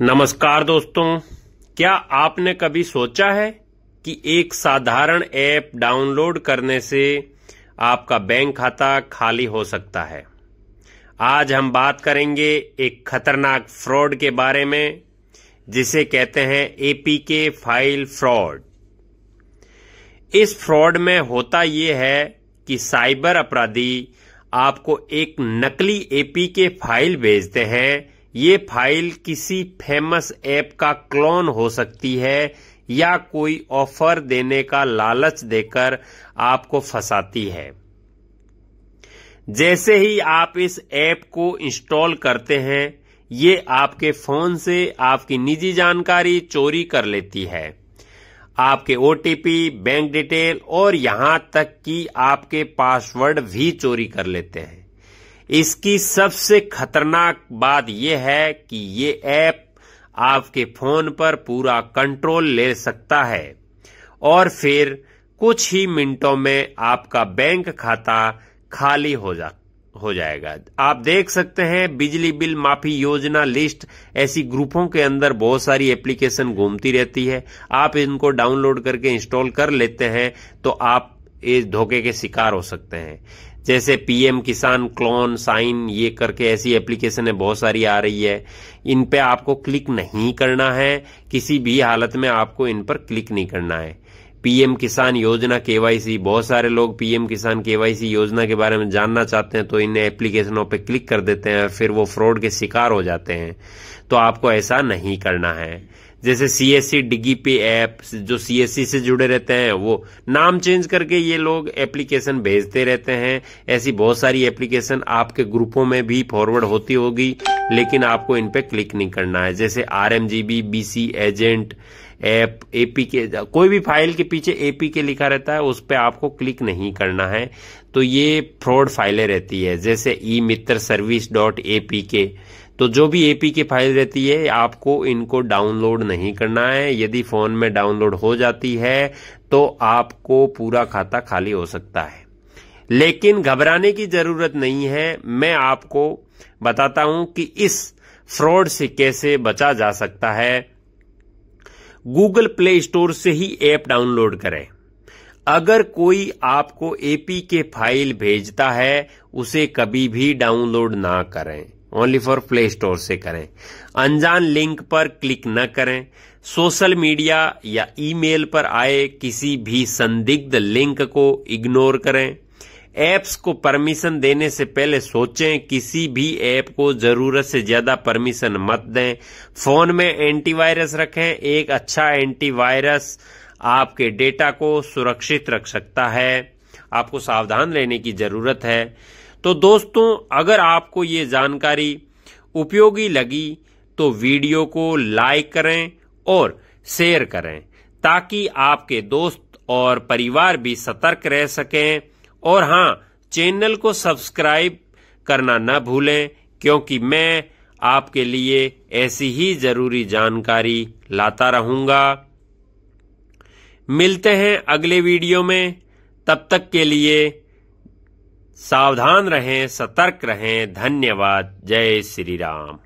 नमस्कार दोस्तों क्या आपने कभी सोचा है कि एक साधारण ऐप डाउनलोड करने से आपका बैंक खाता खाली हो सकता है आज हम बात करेंगे एक खतरनाक फ्रॉड के बारे में जिसे कहते हैं एपीके फाइल फ्रॉड इस फ्रॉड में होता यह है कि साइबर अपराधी आपको एक नकली एपीके फाइल भेजते हैं ये फाइल किसी फेमस ऐप का क्लोन हो सकती है या कोई ऑफर देने का लालच देकर आपको फंसाती है जैसे ही आप इस ऐप को इंस्टॉल करते हैं ये आपके फोन से आपकी निजी जानकारी चोरी कर लेती है आपके ओटीपी बैंक डिटेल और यहां तक कि आपके पासवर्ड भी चोरी कर लेते हैं इसकी सबसे खतरनाक बात यह है कि ये ऐप आपके फोन पर पूरा कंट्रोल ले सकता है और फिर कुछ ही मिनटों में आपका बैंक खाता खाली हो जा हो जाएगा आप देख सकते हैं बिजली बिल माफी योजना लिस्ट ऐसी ग्रुपों के अंदर बहुत सारी एप्लीकेशन घूमती रहती है आप इनको डाउनलोड करके इंस्टॉल कर लेते हैं तो आप इस धोखे के शिकार हो सकते हैं जैसे पीएम किसान क्लोन साइन ये करके ऐसी एप्लीकेशन बहुत सारी आ रही है इन पे आपको क्लिक नहीं करना है किसी भी हालत में आपको इन पर क्लिक नहीं करना है पीएम किसान योजना केवाईसी बहुत सारे लोग पीएम किसान केवाईसी योजना के बारे में जानना चाहते हैं तो इन एप्लीकेशनों पे क्लिक कर देते हैं फिर वो फ्रॉड के शिकार हो जाते हैं तो आपको ऐसा नहीं करना है जैसे सी एस सी डिगी पे ऐप जो सी एस सी से जुड़े रहते हैं वो नाम चेंज करके ये लोग एप्लीकेशन भेजते रहते हैं ऐसी बहुत सारी एप्लीकेशन आपके ग्रुपों में भी फॉरवर्ड होती होगी लेकिन आपको इन पे क्लिक नहीं करना है जैसे R M G B B C agent app APK कोई भी फाइल के पीछे एपी के लिखा रहता है उस पर आपको क्लिक नहीं करना है तो ये फ्रॉड फाइलें रहती है जैसे e Mitra service dot A P K तो जो भी एपी के फाइल रहती है आपको इनको डाउनलोड नहीं करना है यदि फ़ोन में डाउनलोड हो जाती है तो आपको पूरा खाता खाली हो सकता है लेकिन घबराने की ज़रूरत नहीं है मैं आपको बताता हूं कि इस फ्रॉड से कैसे बचा जा सकता है गूगल प्ले स्टोर से ही ऐप डाउनलोड करें अगर कोई आपको एपी के फाइल भेजता है उसे कभी भी डाउनलोड ना करें ओनली फॉर प्ले स्टोर से करें अनजान लिंक पर क्लिक न करें सोशल मीडिया या ईमेल पर आए किसी भी संदिग्ध लिंक को इग्नोर करें ऐप्स को परमिशन देने से पहले सोचें किसी भी ऐप को जरूरत से ज्यादा परमिशन मत दें फोन में एंटीवायरस रखें एक अच्छा एंटीवायरस वायरस आपके डेटा को सुरक्षित रख सकता है आपको सावधान रहने की जरूरत है तो दोस्तों अगर आपको ये जानकारी उपयोगी लगी तो वीडियो को लाइक करें और शेयर करें ताकि आपके दोस्त और परिवार भी सतर्क रह सकें और हाँ चैनल को सब्सक्राइब करना न भूलें क्योंकि मैं आपके लिए ऐसी ही जरूरी जानकारी लाता रहूंगा मिलते हैं अगले वीडियो में तब तक के लिए सावधान रहें सतर्क रहें धन्यवाद जय श्री राम